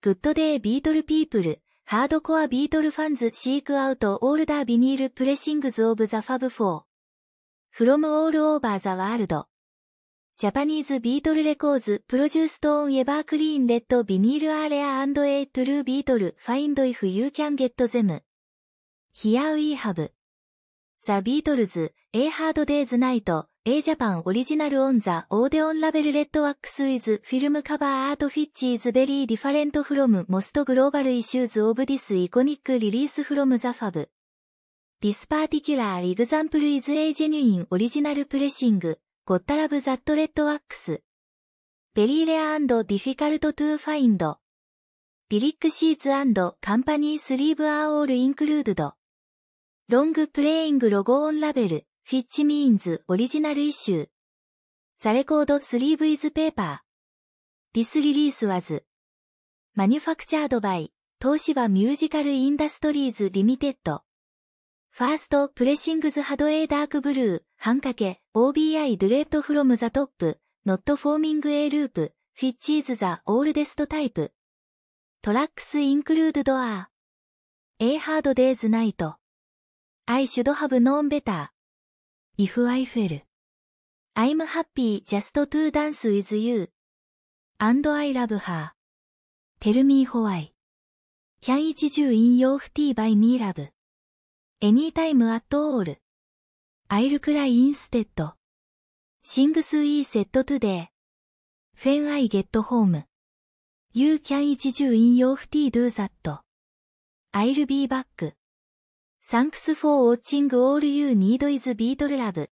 グッドデービートルピープル、ハードコアビートルファンズシークアウトオールダービニールプレッシングズオブザファブフォー。フロムオールオーバーザワールド。ジャパニーズビートルレコーズプロデューストーンエバークリーンレッドビニールアーレア and a true ビートルファインドイフユーキャンゲットゼム。ヒアウ e ーハブ。ザ・ビートルズ、A Hard Day's Night、A Japan Original on the Odeon Label Red Wax w i t h Film Cover Art f i t c h is Very Different from Most Global Issues of This Iconic Release from the Fab. This particular example is a genuine original pressing, g o t t a love that red wax. Very rare and difficult to find. Lyric sheets and company sleeve are all included. ロングプレイングロゴオンラベル、フィッチミーンズオリジナルイシュー。ザレコードスリーブイズペーパー。ディスリリースワズ。マニュファクチャードバイ、東芝ミュージカルインダストリーズリミテッド。ファーストプレッシングズハドエイダークブルー、半掛け、OBI ドゥレートフロムザトップ、ノットフォーミングエーループ、フィッチーズザオールデストタイプ。トラックスインクルードドアー。A ハードデイズナイト。I should have known better. If I fell. I'm happy just to dance with you. And I love her. Tell me why. Can it do in your tea by me love? Anytime at all. I'll cry instead. Sings we set today. When I get home. You can it do in your tea do that. I'll be back. Thanks for watching all you need is Beatle Love.